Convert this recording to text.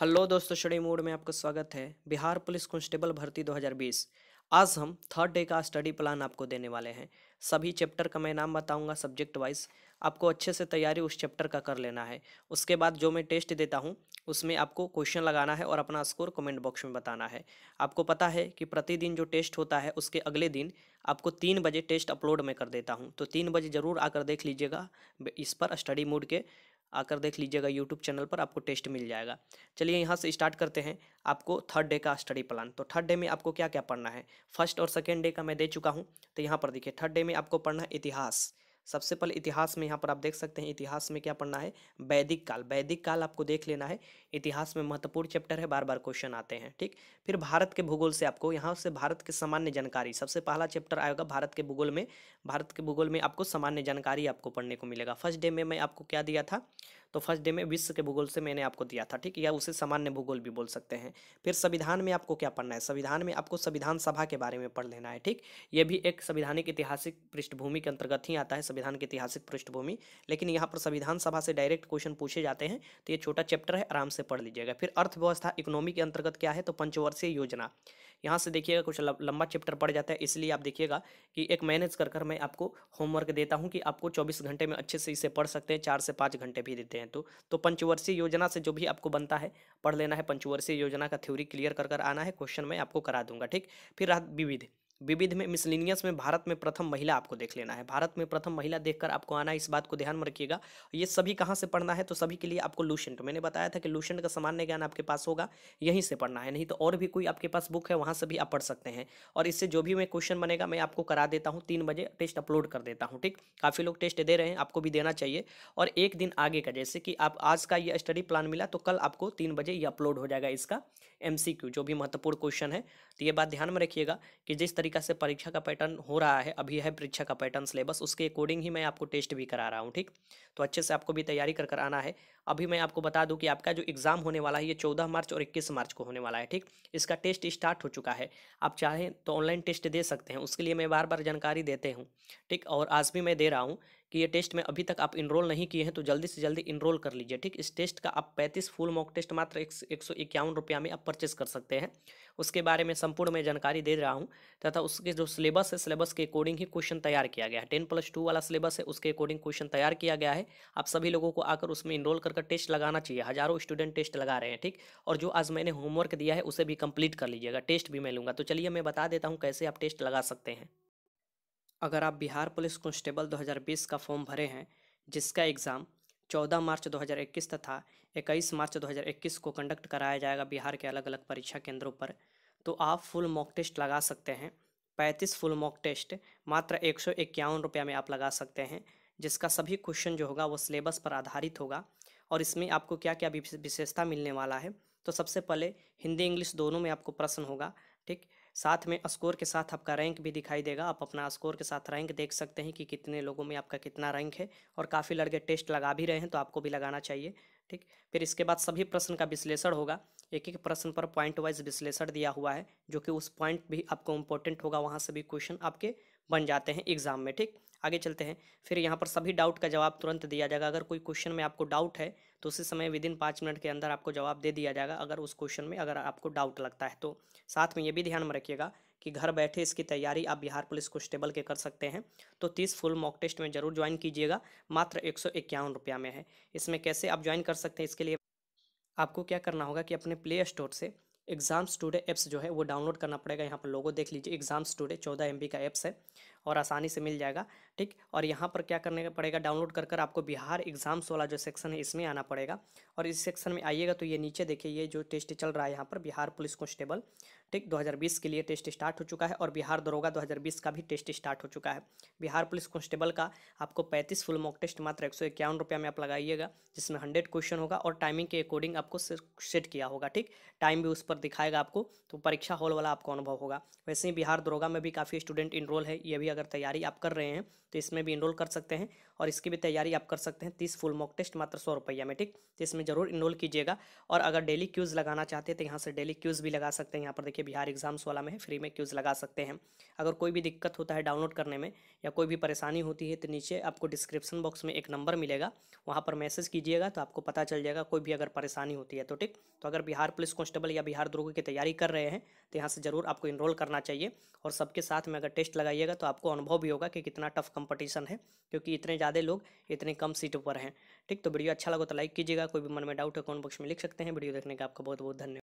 hello दोस्तों study mode में आपका स्वागत है बिहार पुलिस कांस्टेबल भर्ती 2020 आज हम थर्ड डे का स्टडी प्लान आपको देने वाले हैं सभी चैप्टर का मैं नाम बताऊंगा सब्जेक्ट वाइज आपको अच्छे से तैयारी उस चैप्टर का कर लेना है उसके बाद जो मैं टेस्ट देता हूं उसमें आपको क्वेश्चन लगाना है और अपना स्कोर कमेंट बॉक्स में बताना है आपको पता है कि प्रतिदिन जो टेस्ट होता है उसके अगले दिन आपको तीन बजे टेस्ट अपलोड मैं कर देता हूँ तो तीन बजे ज़रूर आकर देख लीजिएगा इस पर स्टडी मूड के आकर देख लीजिएगा यूट्यूब चैनल पर आपको टेस्ट मिल जाएगा चलिए यहाँ से स्टार्ट करते हैं आपको थर्ड डे का स्टडी प्लान तो थर्ड डे में आपको क्या क्या पढ़ना है फर्स्ट और सेकेंड डे का मैं दे चुका हूँ तो यहाँ पर देखिए थर्ड डे में आपको पढ़ना है इतिहास सबसे पहले इतिहास में यहाँ पर आप देख सकते हैं इतिहास में क्या पढ़ना है वैदिक काल वैदिक काल आपको देख लेना है इतिहास में महत्वपूर्ण चैप्टर है बार बार क्वेश्चन आते हैं ठीक फिर भारत के भूगोल से आपको यहाँ से भारत के सामान्य जानकारी सबसे पहला चैप्टर आएगा भारत के भूगोल में भारत के भूगोल में आपको सामान्य जानकारी आपको पढ़ने को मिलेगा फर्स्ट डे में मैं आपको क्या दिया था तो फर्स्ट डे में विश्व के भूगोल से मैंने आपको दिया था ठीक या उसे सामान्य भूगोल भी बोल सकते हैं फिर संविधान में आपको क्या पढ़ना है संविधान में आपको संविधान सभा के बारे में पढ़ लेना है ठीक ये भी एक संविधानिक ऐतिहासिक पृष्ठभूमि के अंतर्गत ही आता है संविधान की ऐतिहासिक पृष्ठभूमि लेकिन यहाँ पर संविधान सभा से डायरेक्ट क्वेश्चन पूछे जाते हैं तो ये छोटा चैप्टर है आराम से पढ़ लीजिएगा फिर अर्थव्यवस्था इकोनॉमी के अंतर्गत क्या है तो पंचवर्षीय योजना यहाँ से देखिएगा कुछ लंबा चैप्टर पड़ जाता है इसलिए आप देखिएगा कि एक मैनेज कर कर मैं आपको होमवर्क देता हूँ कि आपको चौबीस घंटे में अच्छे से इसे पढ़ सकते हैं चार से पाँच घंटे भी देते देते हैं तो तो पंचवर्षीय योजना से जो भी आपको बनता है पढ़ लेना है पंचवर्षीय योजना का थ्योरी क्लियर कर कर आना है क्वेश्चन में आपको करा दूंगा ठीक फिर रहा विविध विविध में मिसलिनियस में भारत में प्रथम महिला आपको देख लेना है भारत में प्रथम महिला देखकर आपको आना है इस बात को ध्यान में रखिएगा ये सभी कहाँ से पढ़ना है तो सभी के लिए आपको लूशेंट मैंने बताया था कि लूशेंट का सामान्य ज्ञान आपके पास होगा यहीं से पढ़ना है नहीं तो और भी कोई आपके पास बुक है वहाँ से भी आप पढ़ सकते हैं और इससे जो भी मैं क्वेश्चन बनेगा मैं आपको करा देता हूँ तीन बजे टेस्ट अपलोड कर देता हूँ ठीक काफ़ी लोग टेस्ट दे रहे हैं आपको भी देना चाहिए और एक दिन आगे का जैसे कि आप आज का ये स्टडी प्लान मिला तो कल आपको तीन बजे ये अपलोड हो जाएगा इसका एम जो भी महत्वपूर्ण क्वेश्चन है तो ये बात ध्यान में रखिएगा कि जिस तरीका से परीक्षा का पैटर्न हो रहा है अभी है परीक्षा का पैटर्न सिलेबस उसके अकॉर्डिंग ही मैं आपको टेस्ट भी करा रहा हूँ ठीक तो अच्छे से आपको भी तैयारी कर कर आना है अभी मैं आपको बता दूं कि आपका जो एग्ज़ाम होने वाला है ये चौदह मार्च और इक्कीस मार्च को होने वाला है ठीक इसका टेस्ट स्टार्ट हो चुका है आप चाहें तो ऑनलाइन टेस्ट दे सकते हैं उसके लिए मैं बार बार जानकारी देते हूँ ठीक और आज भी मैं दे रहा हूँ कि ये टेस्ट में अभी तक आप इनरोल नहीं किए हैं तो जल्दी से जल्दी इनरोल कर लीजिए ठीक इस टेस्ट का आप पैंतीस फुल मॉक टेस्ट मात्र एक सौ इक्यावन रुपया में आप परचेस कर सकते हैं उसके बारे में संपूर्ण मैं जानकारी दे रहा हूँ तथा उसके जो सिलेबस है सिलेबस के अकॉर्डिंग ही क्वेश्चन तैयार किया गया है टेन प्लस टू वाला सिलेबस है उसके अकॉर्डिंग क्वेश्चन तैयार किया गया है आप सभी लोगों को आकर उसमें इनरोल करके टेस्ट लगाना चाहिए हजारों स्टूडेंट टेस्ट लगा रहे हैं ठीक और जो आज मैंने होमवर्क दिया है उसे भी कंप्लीट कर लीजिएगा टेस्ट भी मैं लूँगा तो चलिए मैं बता देता हूँ कैसे आप टेस्ट लगा सकते हैं अगर आप बिहार पुलिस कांस्टेबल 2020 का फॉर्म भरे हैं जिसका एग्ज़ाम 14 मार्च 2021 तथा 21 मार्च 2021 को कंडक्ट कराया जाएगा बिहार के अलग अलग परीक्षा केंद्रों पर तो आप फुल मॉक टेस्ट लगा सकते हैं पैंतीस फुल मॉक टेस्ट मात्र एक सौ इक्यावन में आप लगा सकते हैं जिसका सभी क्वेश्चन जो होगा वो सिलेबस पर आधारित होगा और इसमें आपको क्या क्या विशेषता मिलने वाला है तो सबसे पहले हिंदी इंग्लिश दोनों में आपको प्रश्न होगा ठीक साथ में स्कोर के साथ आपका रैंक भी दिखाई देगा आप अपना स्कोर के साथ रैंक देख सकते हैं कि कितने लोगों में आपका कितना रैंक है और काफ़ी लड़के टेस्ट लगा भी रहे हैं तो आपको भी लगाना चाहिए ठीक फिर इसके बाद सभी प्रश्न का विश्लेषण होगा एक एक प्रश्न पर पॉइंट वाइज विश्लेषण दिया हुआ है जो कि उस पॉइंट भी आपको इम्पोर्टेंट होगा वहाँ से भी क्वेश्चन आपके बन जाते हैं एग्ज़ाम में ठीक आगे चलते हैं फिर यहाँ पर सभी डाउट का जवाब तुरंत दिया जाएगा अगर कोई क्वेश्चन में आपको डाउट है तो उसी समय विद इन पाँच मिनट के अंदर आपको जवाब दे दिया जाएगा अगर उस क्वेश्चन में अगर आपको डाउट लगता है तो साथ में ये भी ध्यान में रखिएगा कि घर बैठे इसकी तैयारी आप बिहार पुलिस कॉन्स्टेबल के कर सकते हैं तो तीस फुल मॉक टेस्ट में जरूर ज्वाइन कीजिएगा मात्र एक सौ में है इसमें कैसे आप ज्वाइन कर सकते हैं इसके लिए आपको क्या करना होगा कि अपने प्ले स्टोर से एग्जाम्स टूडे ऐप्स जो है वो डाउनलोड करना पड़ेगा यहाँ पर लोगो देख लीजिए एग्जाम्स टूडे चौदह एम का ऐप्स है और आसानी से मिल जाएगा ठीक और यहाँ पर क्या करने पड़ेगा डाउनलोड कर कर आपको बिहार एग्जाम्स वाला जो सेक्शन है इसमें आना पड़ेगा और इस सेक्शन में आइएगा तो ये नीचे देखिए ये जो टेस्ट चल रहा है यहाँ पर बिहार पुलिस कांस्टेबल ठीक 2020 के लिए टेस्ट स्टार्ट हो चुका है और बिहार दरोगा 2020 का भी टेस्ट स्टार्ट हो चुका है बिहार पुलिस कांस्टेबल का आपको पैंतीस फुल मॉक टेस्ट मात्र एक सौ में आप लगाइएगा जिसमें हंड्रेड क्वेश्चन होगा और टाइमिंग के अकॉर्डिंग आपको सेट किया होगा ठीक टाइम भी उस पर दिखाएगा आपको तो परीक्षा हॉल वाला आपको अनुभव होगा वैसे ही बिहार दरोगा में भी काफ़ी स्टूडेंट इनरोल है ये भी अगर तैयारी आप कर रहे हैं तो इसमें भी इनरोल कर सकते हैं और इसकी भी तैयारी आप कर सकते हैं तीस फुल मॉक टेस्ट मात्र सौ रुपया में ठीक तो इसमें ज़रूर इनरोल कीजिएगा और अगर डेली क्यूज़ लगाना चाहते हैं तो यहाँ से डेली क्यूज़ भी लगा सकते हैं यहाँ पर देखिए बिहार एग्जाम्स वाला में फ्री में क्यूज़ लगा सकते हैं अगर कोई भी दिक्कत होता है डाउनलोड करने में या कोई भी परेशानी होती है तो नीचे आपको डिस्क्रिप्शन बॉक्स में एक नंबर मिलेगा वहाँ पर मैसेज कीजिएगा तो आपको पता चल जाएगा कोई भी अगर परेशानी होती है तो ठीक तो अगर बिहार पुलिस कॉन्स्टेबल या बिहार दुर्ग की तैयारी कर रहे हैं तो यहाँ से ज़रूर आपको इनरोल करना चाहिए और सबके साथ में अगर टेस्ट लगाइएगा तो आपको आपको अनुभव भी होगा कि कितना टफ कंपटीशन है क्योंकि इतने ज़्यादा लोग इतने कम सीटों पर हैं ठीक तो वीडियो अच्छा लगा तो लाइक कीजिएगा कोई भी मन में डाउट है कमेंट बॉक्स में लिख सकते हैं वीडियो देखने का आपका बहुत बहुत धन्यवाद